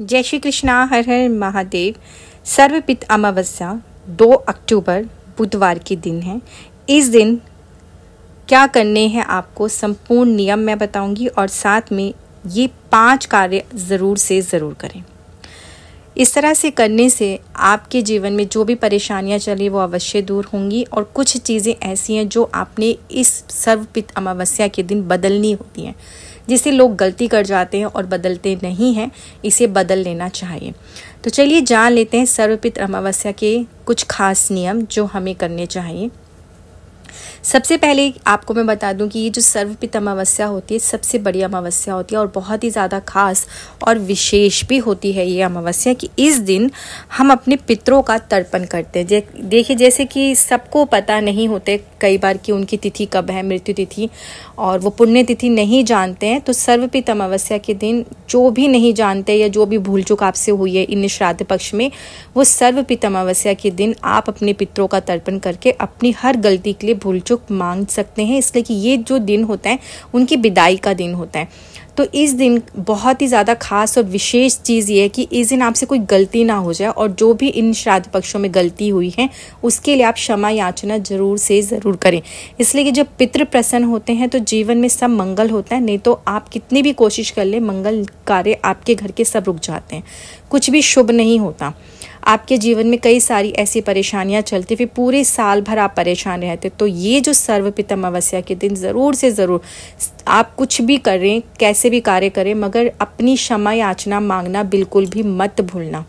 जय श्री कृष्णा हर हर महादेव सर्वपित अमावस्या 2 अक्टूबर बुधवार के दिन है इस दिन क्या करने हैं आपको संपूर्ण नियम मैं बताऊंगी और साथ में ये पांच कार्य ज़रूर से ज़रूर करें इस तरह से करने से आपके जीवन में जो भी परेशानियां चली वो अवश्य दूर होंगी और कुछ चीज़ें ऐसी हैं जो आपने इस सर्वपित अमावस्या के दिन बदलनी होती हैं जिसे लोग गलती कर जाते हैं और बदलते नहीं हैं इसे बदल लेना चाहिए तो चलिए जान लेते हैं सर्वपित अमावस्या के कुछ खास नियम जो हमें करने चाहिए सबसे पहले आपको मैं बता दूं कि ये जो सर्वपित अमावस्या होती है सबसे बड़ी अमावस्या होती है और बहुत ही ज़्यादा खास और विशेष भी होती है ये अमावस्या कि इस दिन हम अपने पितरों का तर्पण करते हैं देखिए जैसे कि सबको पता नहीं होते कई बार कि उनकी तिथि कब है मृत्यु तिथि और वो पुण्य तिथि नहीं जानते हैं तो सर्वपित अमावस्या के दिन जो भी नहीं जानते या जो भी भूल चुक आपसे हुई है इन श्राद्ध पक्ष में वो सर्वपित अमावस्या के दिन आप अपने पितरों का तर्पण करके अपनी हर गलती के लिए भूल चुक जो मांग सकते हैं इसलिए कि ये जो दिन होता है उनकी विदाई का दिन होता है तो इस दिन बहुत ही ज़्यादा खास और विशेष चीज़ ये है कि इस दिन आपसे कोई गलती ना हो जाए और जो भी इन श्राद्ध पक्षों में गलती हुई है उसके लिए आप क्षमा याचना जरूर से ज़रूर करें इसलिए कि जब पितृ प्रसन्न होते हैं तो जीवन में सब मंगल होता है नहीं तो आप कितनी भी कोशिश कर ले मंगल कार्य आपके घर के सब रुक जाते हैं कुछ भी शुभ नहीं होता आपके जीवन में कई सारी ऐसी परेशानियाँ चलती फिर पूरे साल भर आप परेशान रहते तो ये जो सर्वपितम अमावस्या के दिन ज़रूर से ज़रूर आप कुछ भी करें कैसे भी कार्य करें मगर अपनी क्षमा याचना मांगना बिल्कुल भी मत भूलना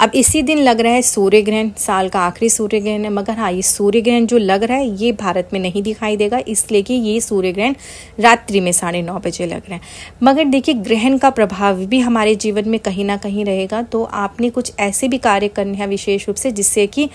अब इसी दिन लग रहा है सूर्य ग्रहण साल का आखिरी सूर्य ग्रहण है मगर हाँ ये सूर्य ग्रहण जो लग रहा है ये भारत में नहीं दिखाई देगा इसलिए कि ये सूर्य ग्रहण रात्रि में साढ़े नौ बजे लग रहा है मगर देखिए ग्रहण का प्रभाव भी हमारे जीवन में कहीं ना कहीं रहेगा तो आपने कुछ ऐसे भी कार्य करने हैं विशेष रूप से जिससे कि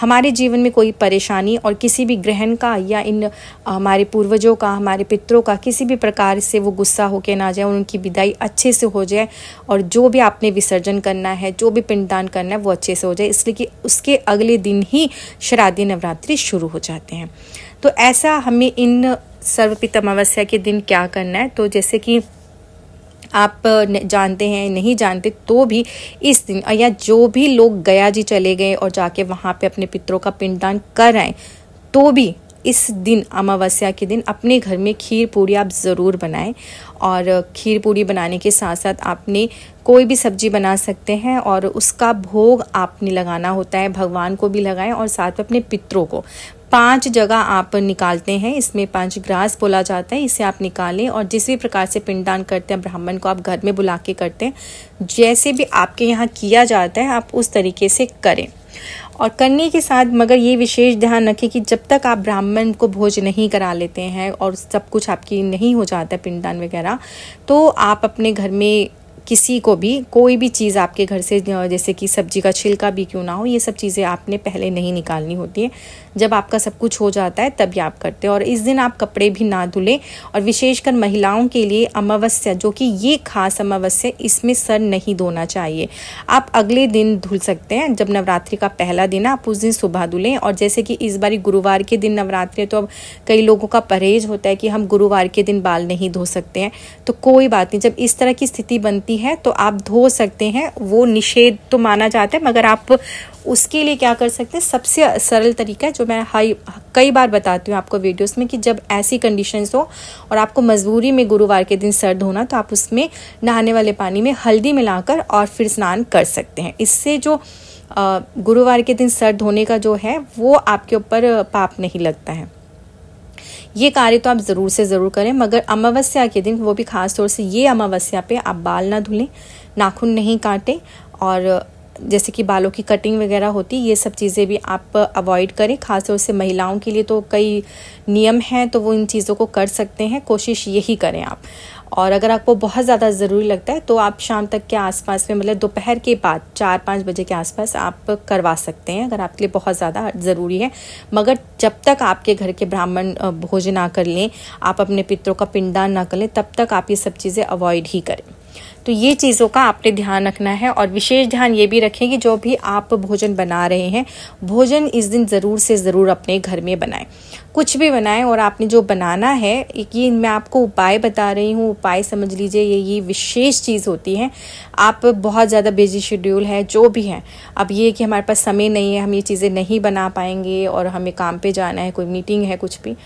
हमारे जीवन में कोई परेशानी और किसी भी ग्रहण का या इन हमारे पूर्वजों का हमारे पितरों का किसी भी प्रकार से वो गुस्सा होके ना जाए उनकी विदाई अच्छे से हो जाए और जो भी आपने विसर्जन करना है जो भी पिंडदान करना है वो अच्छे से हो जाए इसलिए कि उसके अगले दिन ही शरादी नवरात्रि शुरू हो जाते हैं तो ऐसा हमें इन सर्वपित अमावस्या के दिन क्या करना है तो जैसे कि आप जानते हैं नहीं जानते तो भी इस दिन या जो भी लोग गया जी चले गए और जाके वहाँ पे अपने पितरों का पिंडदान कर आए तो भी इस दिन अमावस्या के दिन अपने घर में खीर पूरी आप ज़रूर बनाएं और खीर पूरी बनाने के साथ साथ आपने कोई भी सब्जी बना सकते हैं और उसका भोग आपने लगाना होता है भगवान को भी लगाएं और साथ में अपने पितरों को पांच जगह आप निकालते हैं इसमें पांच ग्रास बोला जाता है इसे आप निकालें और जिस भी प्रकार से पिंडदान करते हैं ब्राह्मण को आप घर में बुला के करते हैं जैसे भी आपके यहाँ किया जाता है आप उस तरीके से करें और करने के साथ मगर ये विशेष ध्यान रखें कि जब तक आप ब्राह्मण को भोज नहीं करा लेते हैं और सब कुछ आपकी नहीं हो जाता है पिंडदान वगैरह तो आप अपने घर में किसी को भी कोई भी चीज़ आपके घर से जैसे कि सब्जी का छिलका भी क्यों ना हो ये सब चीज़ें आपने पहले नहीं निकालनी होती है जब आपका सब कुछ हो जाता है तभी आप करते हैं और इस दिन आप कपड़े भी ना धुलें और विशेषकर महिलाओं के लिए अमावस्या जो कि ये खास अमावस्या इसमें सर नहीं धोना चाहिए आप अगले दिन धुल सकते हैं जब नवरात्रि का पहला दिन है आप उस दिन सुबह धुलें और जैसे कि इस बार गुरुवार के दिन नवरात्रि है तो अब कई लोगों का परहेज होता है कि हम गुरुवार के दिन बाल नहीं धो सकते हैं तो कोई बात नहीं जब इस तरह की स्थिति बनती है तो आप धो सकते हैं वो निषेध तो माना जाता है मगर आप उसके लिए क्या कर सकते हैं सबसे सरल तरीका जो मैं हाई कई बार बताती हूँ आपको वीडियोस में कि जब ऐसी कंडीशंस हो और आपको मजबूरी में गुरुवार के दिन सर्द होना तो आप उसमें नहाने वाले पानी में हल्दी मिलाकर और फिर स्नान कर सकते हैं इससे जो गुरुवार के दिन सर्द होने का जो है वो आपके ऊपर पाप नहीं लगता है ये कार्य तो आप ज़रूर से ज़रूर करें मगर अमावस्या के दिन वो भी खास तौर से ये अमावस्या पे आप बाल ना धुलें नाखून नहीं काटें और जैसे कि बालों की कटिंग वगैरह होती ये सब चीज़ें भी आप अवॉइड करें खासतौर से महिलाओं के लिए तो कई नियम हैं तो वो इन चीज़ों को कर सकते हैं कोशिश यही करें आप और अगर आपको बहुत ज़्यादा ज़रूरी लगता है तो आप शाम तक के आसपास में मतलब दोपहर के बाद चार पाँच बजे के आसपास आप करवा सकते हैं अगर आपके लिए बहुत ज़्यादा ज़रूरी है मगर जब तक आपके घर के ब्राह्मण भोजन ना कर लें आप अपने पितरों का पिंडदान ना कर लें तब तक आप ये सब चीज़ें अवॉइड ही करें तो ये चीज़ों का आपने ध्यान रखना है और विशेष ध्यान ये भी रखें कि जो भी आप भोजन बना रहे हैं भोजन इस दिन ज़रूर से ज़रूर अपने घर में बनाएं कुछ भी बनाएं और आपने जो बनाना है ये मैं आपको उपाय बता रही हूँ उपाय समझ लीजिए ये ये विशेष चीज़ होती है आप बहुत ज़्यादा बिजी शेड्यूल है जो भी है अब ये कि हमारे पास समय नहीं है हम ये चीज़ें नहीं बना पाएंगे और हमें काम पर जाना है कोई मीटिंग है कुछ भी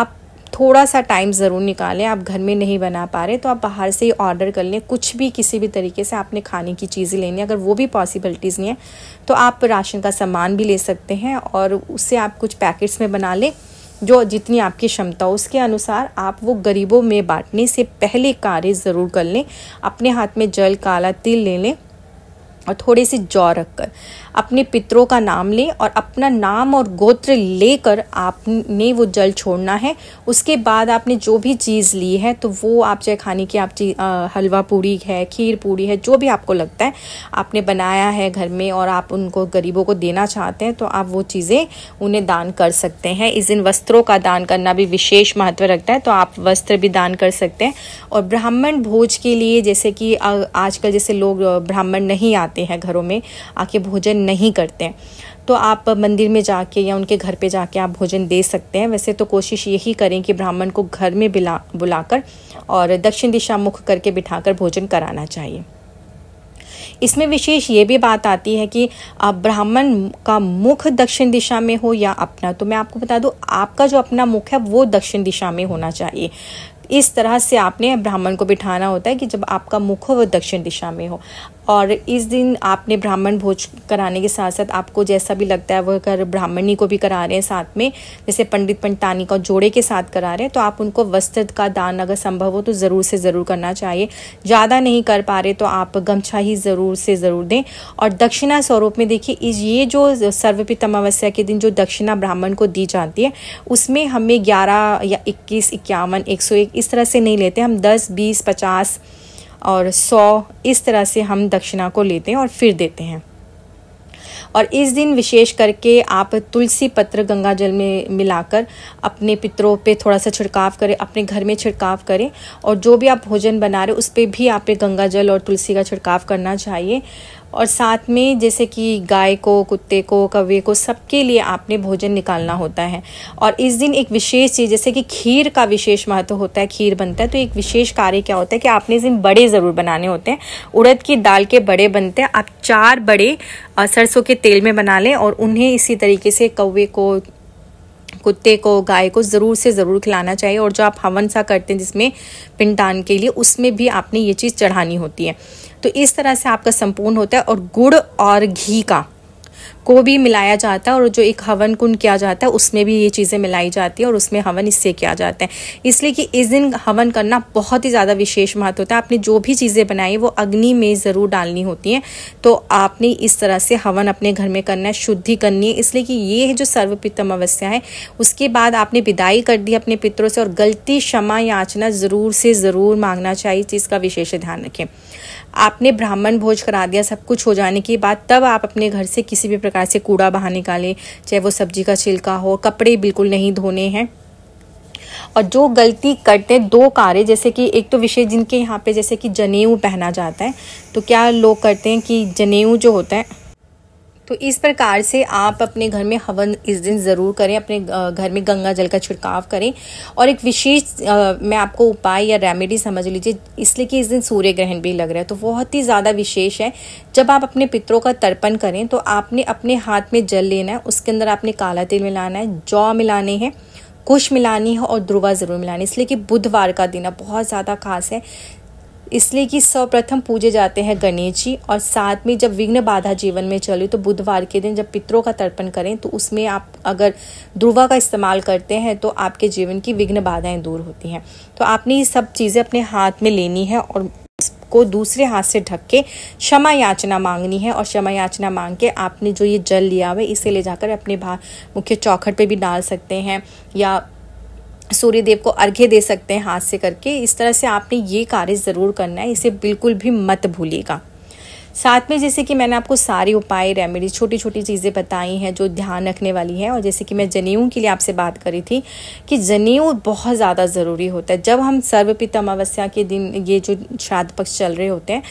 आप थोड़ा सा टाइम ज़रूर निकालें आप घर में नहीं बना पा रहे तो आप बाहर से ही ऑर्डर कर लें कुछ भी किसी भी तरीके से आपने खाने की चीज़ें लेनी है अगर वो भी पॉसिबिलिटीज़ नहीं है तो आप राशन का सामान भी ले सकते हैं और उससे आप कुछ पैकेट्स में बना लें जो जितनी आपकी क्षमता हो उसके अनुसार आप वो गरीबों में बांटने से पहले कार्य ज़रूर कर लें अपने हाथ में जल काला तिल ले लें और थोड़े से जौ रखकर अपने पितरों का नाम लें और अपना नाम और गोत्र लेकर आपने वो जल छोड़ना है उसके बाद आपने जो भी चीज़ ली है तो वो आप चाहे खाने की आप चीज हलवा पूरी है खीर पूरी है जो भी आपको लगता है आपने बनाया है घर में और आप उनको गरीबों को देना चाहते हैं तो आप वो चीज़ें उन्हें दान कर सकते हैं इस दिन वस्त्रों का दान करना भी विशेष महत्व रखता है तो आप वस्त्र भी दान कर सकते हैं और ब्राह्मण भोज के लिए जैसे कि आजकल जैसे लोग ब्राह्मण नहीं आते खाते हैं घरों में आके भोजन नहीं करते हैं तो आप मंदिर में जाके या उनके घर पे जाके आप भोजन दे सकते हैं वैसे तो कोशिश यही करें कि ब्राह्मण को घर में बुला बुलाकर और दक्षिण दिशा मुख करके बिठाकर भोजन कराना चाहिए इसमें विशेष ये भी बात आती है कि ब्राह्मण का मुख दक्षिण दिशा में हो या अपना तो मैं आपको बता दूं आपका जो अपना मुख है वो दक्षिण दिशा में होना चाहिए इस तरह से आपने ब्राह्मण को बिठाना होता है कि जब आपका मुख हो वो दक्षिण दिशा में हो और इस दिन आपने ब्राह्मण भोज कराने के साथ साथ आपको जैसा भी लगता है वह अगर ब्राह्मणी को भी करा रहे हैं साथ में जैसे पंडित पंडितानी का जोड़े के साथ करा रहे हैं तो आप उनको वस्त्र का दान अगर संभव हो तो ज़रूर से ज़रूर करना चाहिए ज़्यादा नहीं कर पा रहे तो आप गमछा ही ज़रूर से ज़रूर दें और दक्षिणा स्वरूप में देखिए इस ये जो सर्वपित अमावस्या के दिन जो दक्षिणा ब्राह्मण को दी जाती है उसमें हमें ग्यारह या इक्कीस इक्यावन एक सौ एक इस तरह से नहीं लेते हम दस बीस पचास और सौ इस तरह से हम दक्षिणा को लेते हैं और फिर देते हैं और इस दिन विशेष करके आप तुलसी पत्र गंगा जल में मिलाकर अपने पितरों पे थोड़ा सा छिड़काव करें अपने घर में छिड़काव करें और जो भी आप भोजन बना रहे उस पर भी आप गंगा जल और तुलसी का छिड़काव करना चाहिए और साथ में जैसे कि गाय को कुत्ते को कौवे को सबके लिए आपने भोजन निकालना होता है और इस दिन एक विशेष चीज़ जैसे कि खीर का विशेष महत्व होता है खीर बनता है तो एक विशेष कार्य क्या होता है कि आपने इस दिन बड़े ज़रूर बनाने होते हैं उड़द की दाल के बड़े बनते हैं आप चार बड़े सरसों के तेल में बना लें और उन्हें इसी तरीके से कौवे को कुत्ते को गाय को ज़रूर से ज़रूर खिलाना चाहिए और जो आप हवन सा करते हैं जिसमें पिंडान के लिए उसमें भी आपने ये चीज़ चढ़ानी होती है तो इस तरह से आपका संपूर्ण होता है और गुड़ और घी का को भी मिलाया जाता है और जो एक हवन कुंड किया जाता है उसमें भी ये चीज़ें मिलाई जाती है और उसमें हवन इससे किया जाता है इसलिए कि इस दिन हवन करना बहुत ही ज़्यादा विशेष महत्व होता है आपने जो भी चीज़ें बनाई वो अग्नि में ज़रूर डालनी होती हैं तो आपने इस तरह से हवन अपने घर में करना है शुद्धि करनी है इसलिए कि ये जो सर्वप्रितम अवस्या है उसके बाद आपने विदाई कर दी अपने पितरों से और गलती क्षमा याचना ज़रूर से ज़रूर मांगना चाहिए इस चीज़ का विशेष ध्यान रखें आपने ब्राह्मण भोज करा दिया सब कुछ हो जाने के बाद तब आप अपने घर से किसी भी प्रकार से कूड़ा बाहर निकालें चाहे वो सब्जी का छिलका हो कपड़े बिल्कुल नहीं धोने हैं और जो गलती करते हैं दो कार्य जैसे कि एक तो विषय जिनके यहाँ पे जैसे कि जनेऊ पहना जाता है तो क्या लोग करते हैं कि जनेऊ जो होता है तो इस प्रकार से आप अपने घर में हवन इस दिन ज़रूर करें अपने घर में गंगा जल का छिड़काव करें और एक विशेष मैं आपको उपाय या रेमेडी समझ लीजिए इसलिए कि इस दिन सूर्य ग्रहण भी लग रहा है तो बहुत ही ज़्यादा विशेष है जब आप अपने पितरों का तर्पण करें तो आपने अपने हाथ में जल लेना है उसके अंदर आपने काला तिल मिलाना है जौ मिलाने हैं कुश मिलानी है और ध्रुवा ज़रूर मिलानी इसलिए कि बुधवार का दिन बहुत ज़्यादा खास है इसलिए कि सर्वप्रथम पूजे जाते हैं गणेश जी और साथ में जब विघ्न बाधा जीवन में चले तो बुधवार के दिन जब पितरों का तर्पण करें तो उसमें आप अगर ध्रुवा का इस्तेमाल करते हैं तो आपके जीवन की विघ्न बाधाएं दूर होती हैं तो आपने ये सब चीज़ें अपने हाथ में लेनी है और को दूसरे हाथ से ढक के क्षमा याचना मांगनी है और क्षमा याचना मांग के आपने जो ये जल लिया हुआ है इसे ले जाकर अपने भा मुख्य चौखट पे भी डाल सकते हैं या सूर्यदेव को अर्घ्य दे सकते हैं हाथ से करके इस तरह से आपने ये कार्य ज़रूर करना है इसे बिल्कुल भी मत भूलिएगा साथ में जैसे कि मैंने आपको सारे उपाय रेमेडीज छोटी छोटी चीज़ें बताई हैं जो ध्यान रखने वाली हैं और जैसे कि मैं जनेऊ के लिए आपसे बात करी थी कि जनेऊ बहुत ज़्यादा ज़रूरी होता है जब हम सर्वपित अमावस्या के दिन ये जो श्राद्ध पक्ष चल रहे होते हैं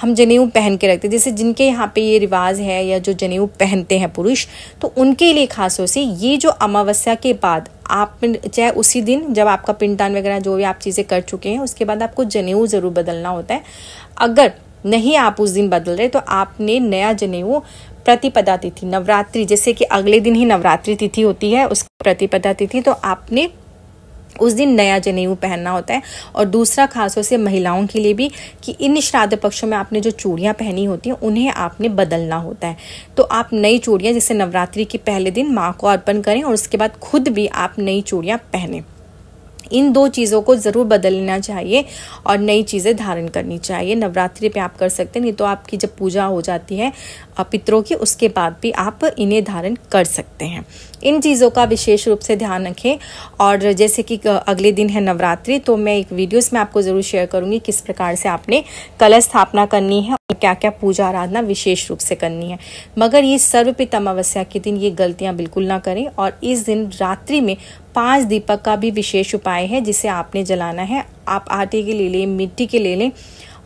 हम जनेऊ पहन के रखते हैं जैसे जिनके यहाँ पर ये रिवाज है या जो जनेऊ पहनते हैं पुरुष तो उनके लिए खास से ये जो अमावस्या के बाद आप चाहे उसी दिन जब आपका पिंडदान वगैरह जो भी आप चीज़ें कर चुके हैं उसके बाद आपको जनेऊ ज़रूर बदलना होता है अगर नहीं आप उस दिन बदल रहे तो आपने नया जनेऊ प्रतिपदा तिथि नवरात्रि जैसे कि अगले दिन ही नवरात्रि तिथि होती है उस प्रतिपदा तिथि तो आपने उस दिन नया जनेऊ पहनना होता है और दूसरा खासतौर से महिलाओं के लिए भी कि इन श्राद्ध पक्षों में आपने जो चूड़ियाँ पहनी होती हैं उन्हें आपने बदलना होता है तो आप नई चूड़ियाँ जैसे नवरात्रि के पहले दिन माँ को अर्पण करें और उसके बाद खुद भी आप नई चूड़ियाँ पहनें इन दो चीज़ों को ज़रूर बदल लेना चाहिए और नई चीज़ें धारण करनी चाहिए नवरात्रि पे आप कर सकते हैं नहीं तो आपकी जब पूजा हो जाती है पितरों की उसके बाद भी आप इन्हें धारण कर सकते हैं इन चीज़ों का विशेष रूप से ध्यान रखें और जैसे कि अगले दिन है नवरात्रि तो मैं एक वीडियो में आपको ज़रूर शेयर करूंगी किस प्रकार से आपने कलश स्थापना करनी है और क्या क्या पूजा आराधना विशेष रूप से करनी है मगर ये सर्वपित अमावस्या के दिन ये गलतियाँ बिल्कुल ना करें और इस दिन रात्रि में पांच दीपक का भी विशेष उपाय है जिसे आपने जलाना है आप आटे के ले लें मिट्टी के ले लें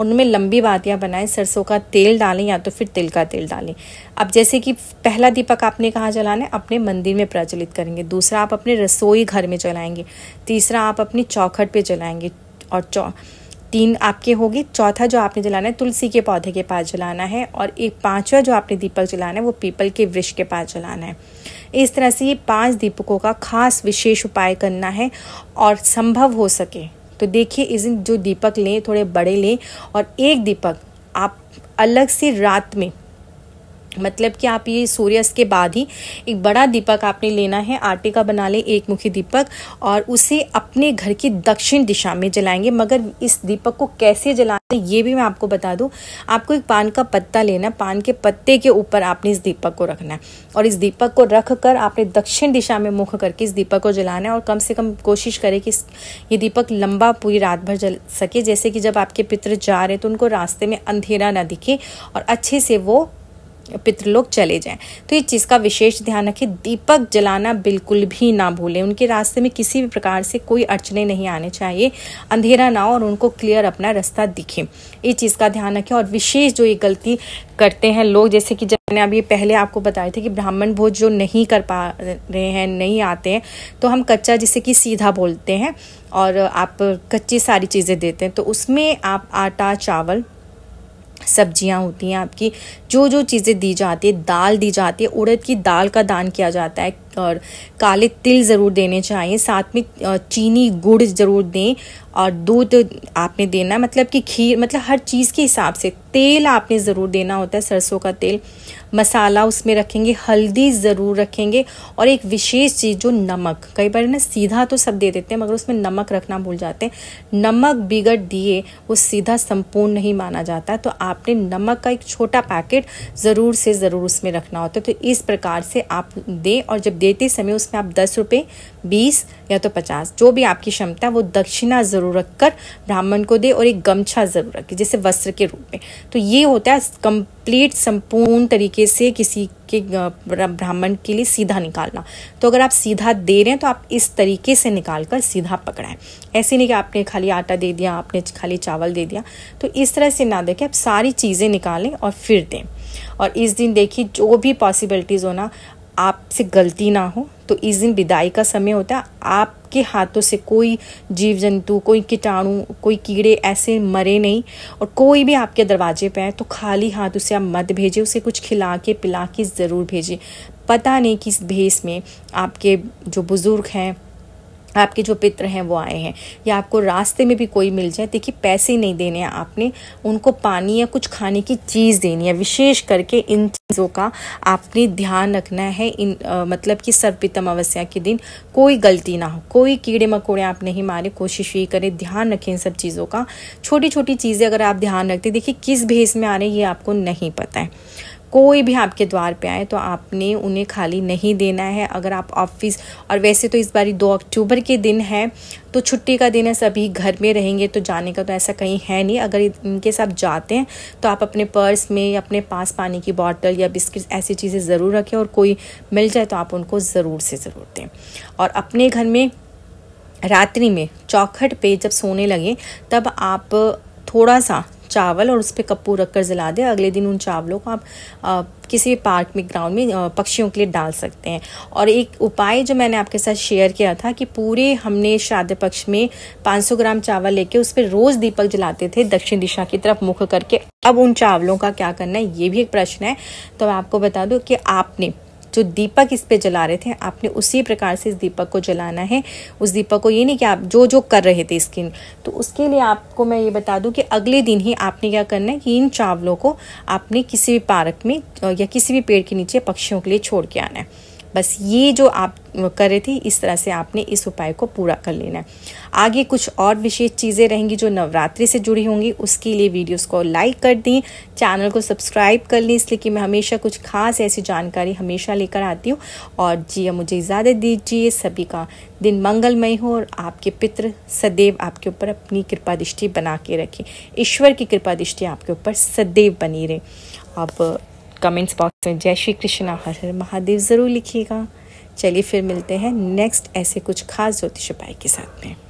उनमें लंबी बातियाँ बनाएं सरसों का तेल डालें या तो फिर तिल का तेल डालें अब जैसे कि पहला दीपक आपने कहाँ जलाना है अपने मंदिर में प्रज्वलित करेंगे दूसरा आप अपने रसोई घर में जलाएंगे तीसरा आप अपनी चौखट पर जलाएंगे और चौ तीन आपके होगी चौथा जो आपने जलाना है तुलसी के पौधे के पास जलाना है और एक पांचवा जो आपने दीपक जलाना है वो पीपल के वृक्ष के पास जलाना है इस तरह से ये पांच दीपकों का खास विशेष उपाय करना है और संभव हो सके तो देखिए इस दिन जो दीपक लें थोड़े बड़े लें और एक दीपक आप अलग से रात में मतलब कि आप ये सूर्यास्त के बाद ही एक बड़ा दीपक आपने लेना है आटे का बना लें एक मुखी दीपक और उसे अपने घर की दक्षिण दिशा में जलाएंगे मगर इस दीपक को कैसे जलाते है ये भी मैं आपको बता दूं आपको एक पान का पत्ता लेना पान के पत्ते के ऊपर आपने इस दीपक को रखना है और इस दीपक को रख कर आपने दक्षिण दिशा में मुख करके इस दीपक को जलाना है और कम से कम कोशिश करें कि ये दीपक लंबा पूरी रात भर जल सके जैसे कि जब आपके पितर जा रहे हैं तो उनको रास्ते में अंधेरा ना दिखे और अच्छे से वो पितृलोक चले जाएं तो इस चीज़ का विशेष ध्यान रखें दीपक जलाना बिल्कुल भी ना भूलें उनके रास्ते में किसी भी प्रकार से कोई अड़चने नहीं आने चाहिए अंधेरा ना हो और उनको क्लियर अपना रास्ता दिखे इस चीज़ का ध्यान रखें और विशेष जो ये गलती करते हैं लोग जैसे कि मैंने अभी पहले आपको बताया था कि ब्राह्मण भोज जो नहीं कर पा रहे हैं नहीं आते हैं तो हम कच्चा जिसे कि सीधा बोलते हैं और आप कच्ची सारी चीज़ें देते हैं तो उसमें आप आटा चावल सब्जियां होती हैं आपकी जो जो चीज़ें दी जाती है दाल दी जाती है उड़द की दाल का दान किया जाता है और काले तिल ज़रूर देने चाहिए साथ में चीनी गुड़ ज़रूर दें और दूध आपने देना मतलब कि खीर मतलब हर चीज़ के हिसाब से तेल आपने ज़रूर देना होता है सरसों का तेल मसाला उसमें रखेंगे हल्दी ज़रूर रखेंगे और एक विशेष चीज़ जो नमक कई बार ना सीधा तो सब दे देते हैं मगर उसमें नमक रखना भूल जाते हैं नमक बिगड़ दिए वो सीधा संपूर्ण नहीं माना जाता तो आपने नमक का एक छोटा पैकेट ज़रूर से ज़रूर उसमें रखना होता है तो इस प्रकार से आप दें और जब देते समय उसमें आप दस रुपये बीस या तो पचास जो भी आपकी क्षमता है वो दक्षिणा ज़रूर रख कर ब्राह्मण को दे और एक गमछा ज़रूर रखें जैसे वस्त्र के रूप में तो ये होता है कंप्लीट संपूर्ण तरीके से किसी के ब्राह्मण के लिए सीधा निकालना तो अगर आप सीधा दे रहे हैं तो आप इस तरीके से निकाल कर सीधा पकड़ाएं ऐसे नहीं कि आपने खाली आटा दे दिया आपने खाली चावल दे दिया तो इस तरह से ना देखें आप सारी चीज़ें निकालें और फिर दें और इस दिन देखिए जो भी पॉसिबिलिटीज़ होना आपसे गलती ना हो तो इस दिन विदाई का समय होता है आपके हाथों से कोई जीव जंतु कोई कीटाणु कोई कीड़े ऐसे मरे नहीं और कोई भी आपके दरवाजे पे आए तो खाली हाथ उसे आप मत भेजें उसे कुछ खिला के पिला के ज़रूर भेजें पता नहीं किस भेस में आपके जो बुज़ुर्ग हैं आपके जो पित्र हैं वो आए हैं या आपको रास्ते में भी कोई मिल जाए देखिए पैसे नहीं देने हैं आपने उनको पानी या कुछ खाने की चीज़ देनी है विशेष करके इन चीज़ों का आपने ध्यान रखना है इन आ, मतलब कि सर्वपितम अवस्या के दिन कोई गलती ना हो कोई कीड़े मकोड़े आप नहीं मारे कोशिश ये करें ध्यान रखें इन सब चीज़ों का छोटी छोटी चीज़ें अगर आप ध्यान रखते देखिए किस भेस में आ रहे हैं ये आपको नहीं पता है कोई भी आपके द्वार पे आए तो आपने उन्हें खाली नहीं देना है अगर आप ऑफिस और वैसे तो इस बारी दो अक्टूबर के दिन है तो छुट्टी का दिन है सभी घर में रहेंगे तो जाने का तो ऐसा कहीं है नहीं अगर इनके साथ जाते हैं तो आप अपने पर्स में या अपने पास पानी की बॉटल या बिस्किट ऐसी चीज़ें ज़रूर रखें और कोई मिल जाए तो आप उनको ज़रूर से ज़रूर दें और अपने घर में रात्रि में चौखट पे जब सोने लगे तब आप थोड़ा सा चावल और उस पर कप्पू रख कर जला दें अगले दिन उन चावलों को आप आ, किसी भी पार्क में ग्राउंड में पक्षियों के लिए डाल सकते हैं और एक उपाय जो मैंने आपके साथ शेयर किया था कि पूरे हमने श्राद्ध पक्ष में 500 ग्राम चावल लेके उस पर रोज़ दीपक जलाते थे दक्षिण दिशा की तरफ मुख करके अब उन चावलों का क्या करना है ये भी एक प्रश्न है तो मैं आपको बता दूँ कि आपने जो दीपक इस पर जला रहे थे आपने उसी प्रकार से इस दीपक को जलाना है उस दीपक को ये नहीं कि आप जो जो कर रहे थे स्किन तो उसके लिए आपको मैं ये बता दूं कि अगले दिन ही आपने क्या करना है कि इन चावलों को आपने किसी भी पार्क में या किसी भी पेड़ के नीचे पक्षियों के लिए छोड़ के आना है बस ये जो आप कर रहे थे इस तरह से आपने इस उपाय को पूरा कर लेना है आगे कुछ और विशेष चीज़ें रहेंगी जो नवरात्रि से जुड़ी होंगी उसके लिए वीडियोस को लाइक कर दें चैनल को सब्सक्राइब कर लें इसलिए कि मैं हमेशा कुछ खास ऐसी जानकारी हमेशा लेकर आती हूँ और जी हाँ, मुझे इजाज़त दीजिए सभी का दिन मंगलमय हो और आपके पित्र सदैव आपके ऊपर अपनी कृपा दृष्टि बना के रखें ईश्वर की कृपा दृष्टि आपके ऊपर सदैव बनी रहे अब कमेंट्स बॉक्स में जय श्री कृष्णा हर हर महादेव ज़रूर लिखिएगा चलिए फिर मिलते हैं नेक्स्ट ऐसे कुछ खास ज्योतिष उपाय के साथ में